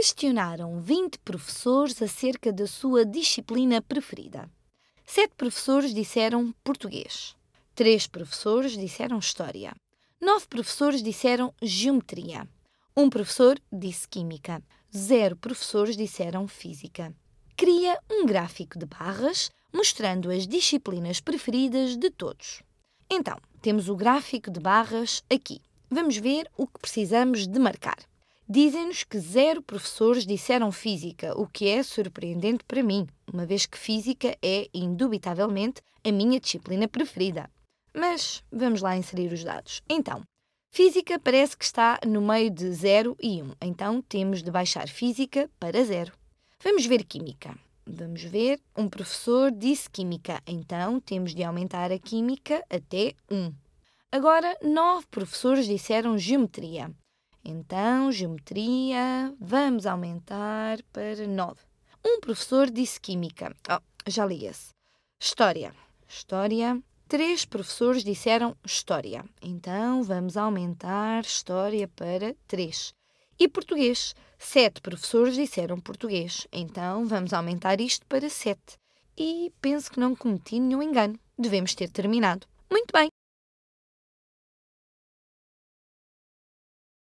questionaram 20 professores acerca da sua disciplina preferida. Sete professores disseram português, três professores disseram história, nove professores disseram geometria, um professor disse química, zero professores disseram física. Cria um gráfico de barras mostrando as disciplinas preferidas de todos. Então, temos o gráfico de barras aqui. Vamos ver o que precisamos de marcar. Dizem-nos que zero professores disseram física, o que é surpreendente para mim, uma vez que física é, indubitavelmente, a minha disciplina preferida. Mas vamos lá inserir os dados. Então, física parece que está no meio de 0 e 1, um, então temos de baixar física para zero. Vamos ver química. Vamos ver, um professor disse química, então temos de aumentar a química até 1. Um. Agora, nove professores disseram geometria. Então, geometria, vamos aumentar para 9. Um professor disse química. Oh, já lia-se. História. História. Três professores disseram história. Então, vamos aumentar história para 3. E português. Sete professores disseram português. Então, vamos aumentar isto para 7. E penso que não cometi nenhum engano. Devemos ter terminado. Muito bem.